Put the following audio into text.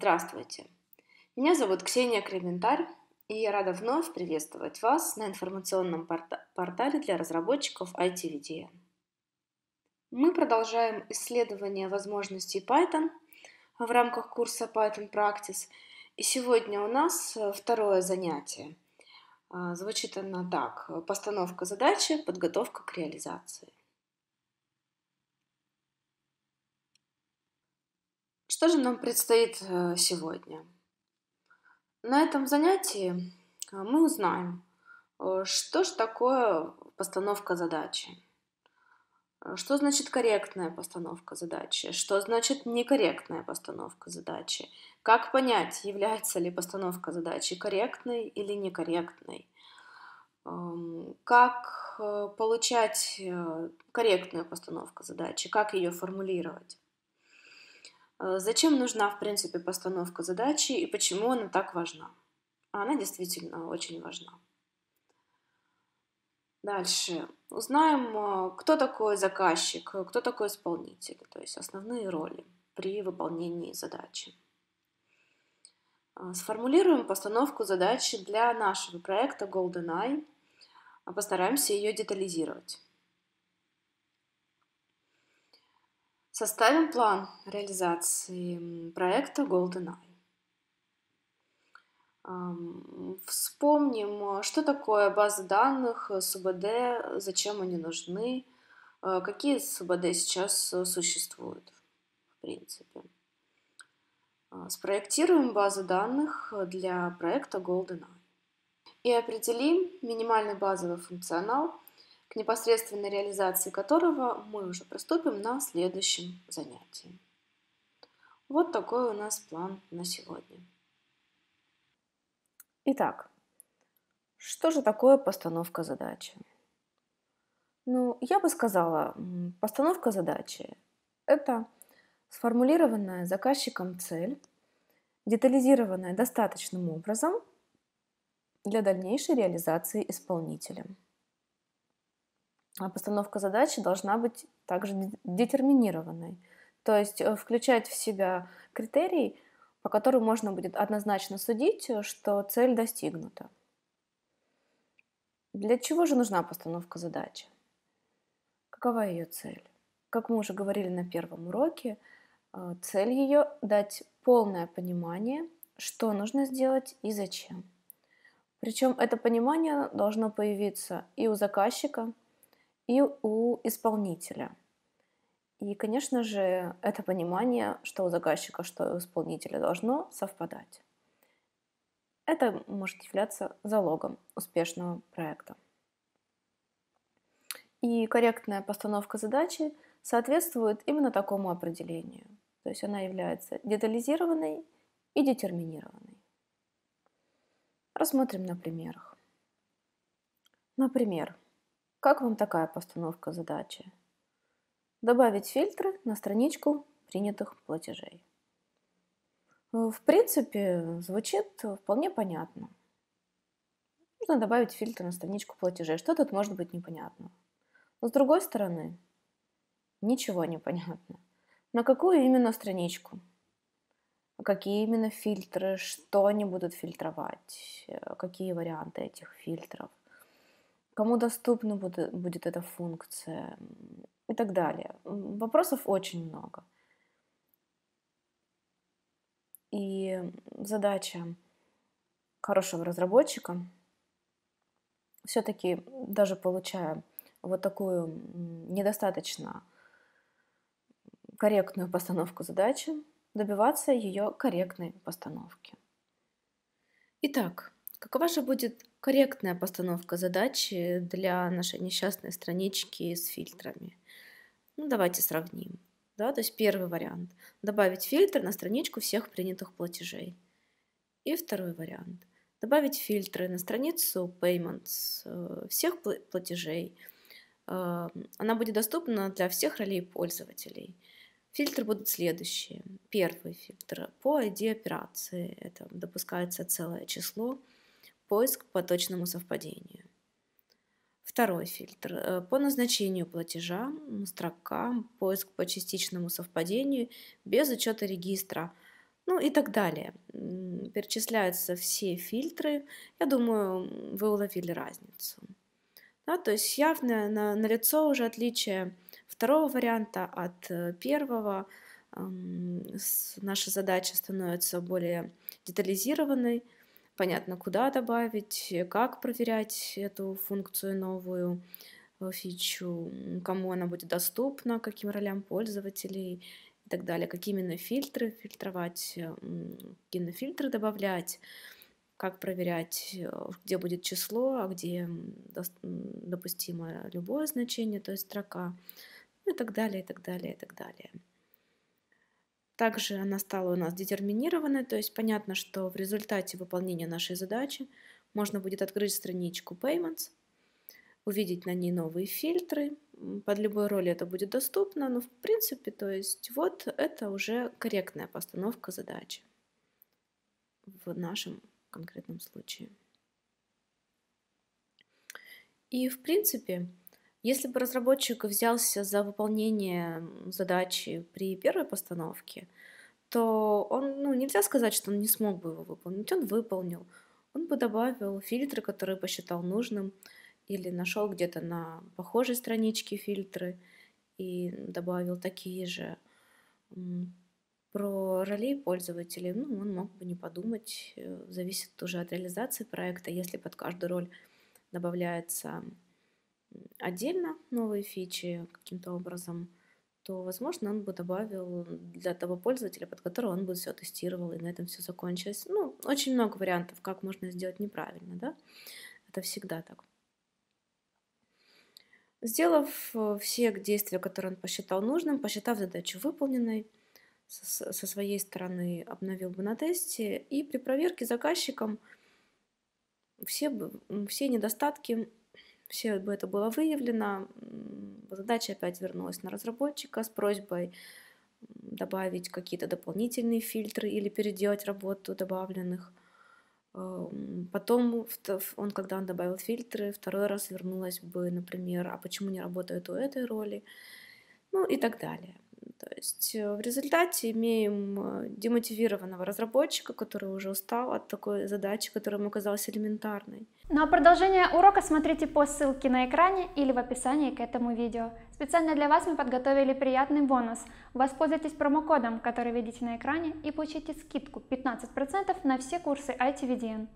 Здравствуйте! Меня зовут Ксения Крементарь, и я рада вновь приветствовать вас на информационном портале для разработчиков it Мы продолжаем исследование возможностей Python в рамках курса Python Practice, и сегодня у нас э, второе занятие. А, звучит она так. Постановка задачи, подготовка к реализации. Что же нам предстоит э, сегодня? На этом занятии э, мы узнаем, э, что же такое постановка задачи. Что значит корректная постановка задачи? Что значит некорректная постановка задачи? Как понять, является ли постановка задачи корректной или некорректной? Эм, как получать корректную постановку задачи? Как ее формулировать? Э, зачем нужна, в принципе, постановка задачи и почему она так важна? Она действительно очень важна. Дальше. Узнаем, э, кто такой заказчик, кто такой исполнитель, то есть основные роли при выполнении задачи. Э, сформулируем постановку задачи для нашего проекта GoldenEye, а постараемся ее детализировать. Составим план реализации проекта GoldenEye. Вспомним, а, что такое базы данных, э, СУБД, зачем они нужны, э, какие СУБД сейчас э, существуют, в принципе. А, спроектируем базу данных для проекта GoldenEye и определим минимальный базовый функционал – к непосредственной реализации которого мы уже приступим на следующем занятии. Вот такой у нас план на сегодня. Итак, что же такое постановка задачи? Ну, я бы сказала, постановка задачи – это сформулированная заказчиком цель, детализированная достаточным образом для дальнейшей реализации исполнителем. А постановка задачи должна быть также детерминированной. То есть э, включать в себя критерии, по которым можно будет однозначно судить, э, что цель достигнута. Для чего же нужна постановка задачи? Какова ее цель? Как мы уже говорили на первом уроке, э, цель ее – дать полное понимание, что нужно сделать и зачем. Причем это понимание должно появиться и у заказчика, и у исполнителя. И, конечно же, это понимание, что у заказчика, что у исполнителя должно совпадать. Это может являться залогом успешного проекта. И корректная постановка задачи соответствует именно такому определению. То есть она является детализированной и детерминированной. Рассмотрим на примерах. Например, как вам такая постановка задачи? Добавить фильтры на страничку принятых платежей. В принципе, звучит вполне понятно. Нужно добавить фильтр на страничку платежей. Что тут может быть непонятно? Но с другой стороны, ничего не понятно. На какую именно страничку? Какие именно фильтры? Что они будут фильтровать? Какие варианты этих фильтров? кому доступна э, будет эта функция и так далее. Вопросов очень много. И задача хорошего разработчика все-таки даже получая вот такую недостаточно корректную постановку задачи, добиваться ее корректной постановки. Итак, Какова же будет корректная постановка задачи для нашей несчастной странички с фильтрами? Ну, давайте сравним. Да? То есть первый вариант – добавить фильтр на страничку всех принятых платежей. И второй вариант – добавить фильтры на страницу payments э, всех платежей. Э, она будет доступна для всех ролей пользователей. Фильтры будут следующие. Первый фильтр – по ID операции. Это допускается целое число. Поиск по точному совпадению. Второй фильтр. Э, по назначению платежа, строка, поиск по частичному совпадению, без учета регистра, ну и так далее. Перечисляются все фильтры. Я думаю, вы уловили разницу. Да, то есть явно на, на лицо уже отличие второго варианта от э, первого. Наша задача становится более детализированной, понятно, куда добавить, э, как проверять эту функцию новую, э, фичу, кому она будет доступна, каким ролям пользователей и так далее, какие именно фильтры фильтровать, э, какие именно фильтры добавлять, как проверять, где будет число, а где допустимо любое значение, то есть строка, ну и так далее, и так далее, и так далее. Также она стала у нас детерминированной, то есть понятно, что в результате выполнения нашей задачи можно будет открыть страничку Payments, увидеть на ней новые фильтры. Под любой роли это будет доступно, но ну, в принципе, то есть вот это уже корректная постановка задачи в нашем конкретном случае. И в принципе, если бы разработчик взялся за выполнение задачи при первой постановке, то он, ну, нельзя сказать, что он не смог бы его выполнить. Он выполнил. Он бы добавил фильтры, которые посчитал нужным, или нашел где-то на похожей страничке фильтры и добавил такие же. Про ролей пользователей, ну, он мог бы не подумать, э, зависит уже от реализации проекта. Если под каждую роль добавляется отдельно новые фичи каким-то образом, то, возможно, он бы добавил для того пользователя, под которого он бы все тестировал, и на этом все закончилось. Ну, очень много вариантов, как можно сделать неправильно, да? Это всегда так. Сделав э, все действия, которые он посчитал нужным, посчитав задачу выполненной, со своей стороны обновил бы на тесте, и при проверке заказчиком все, все недостатки все бы это было выявлено, задача опять вернулась на разработчика с просьбой добавить какие-то дополнительные фильтры или переделать работу добавленных. Эм, потом, он, когда он добавил фильтры, второй раз вернулась бы, например, а почему не работает у этой роли, ну и так далее. То есть э, в результате имеем э, демотивированного разработчика, который уже устал от такой задачи, которая ему казалась элементарной. Ну а продолжение урока смотрите по ссылке на экране или в описании к этому видео. Специально для вас мы подготовили приятный бонус. Воспользуйтесь промокодом, который видите на экране, и получите скидку 15% на все курсы ITVDN.